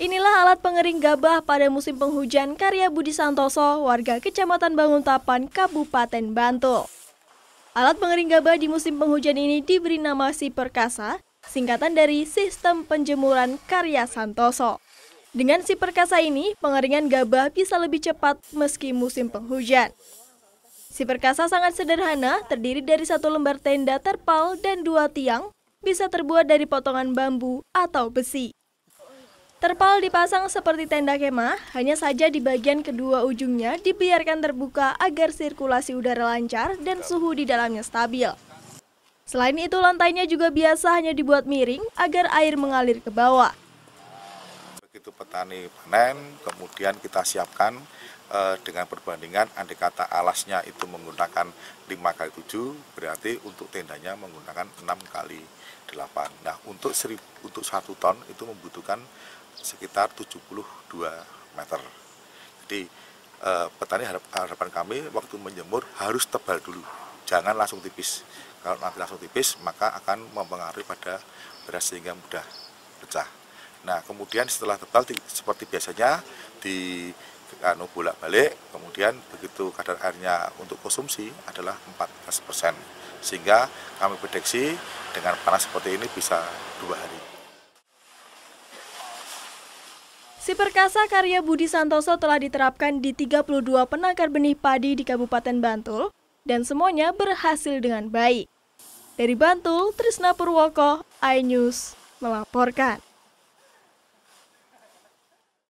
Inilah alat pengering gabah pada musim penghujan karya Budi Santoso, warga Kecamatan Banguntapan, Kabupaten Bantul. Alat pengering gabah di musim penghujan ini diberi nama Si Perkasa, singkatan dari Sistem Penjemuran Karya Santoso. Dengan Si Perkasa ini, pengeringan gabah bisa lebih cepat meski musim penghujan. Si Perkasa sangat sederhana, terdiri dari satu lembar tenda terpal dan dua tiang, bisa terbuat dari potongan bambu atau besi. Terpal dipasang seperti tenda kemah, hanya saja di bagian kedua ujungnya dibiarkan terbuka agar sirkulasi udara lancar dan suhu di dalamnya stabil. Selain itu, lantainya juga biasa hanya dibuat miring agar air mengalir ke bawah. Begitu petani panen, kemudian kita siapkan eh, dengan perbandingan andai kata alasnya itu menggunakan 5 kali 7 berarti untuk tendanya menggunakan 6 kali 8. Nah, untuk seri, untuk 1 ton itu membutuhkan sekitar 72 meter. Jadi eh, petani harap, harapan kami waktu menjemur harus tebal dulu, jangan langsung tipis. Kalau nanti langsung tipis maka akan mempengaruhi pada beras sehingga mudah pecah. Nah kemudian setelah tebal di, seperti biasanya di anu bolak-balik, kemudian begitu kadar airnya untuk konsumsi adalah 14 persen, sehingga kami prediksi dengan panas seperti ini bisa dua hari. Si perkasa karya Budi Santoso telah diterapkan di 32 penangkar benih padi di Kabupaten Bantul dan semuanya berhasil dengan baik. Dari Bantul, Trisna Purwoko, iNews melaporkan.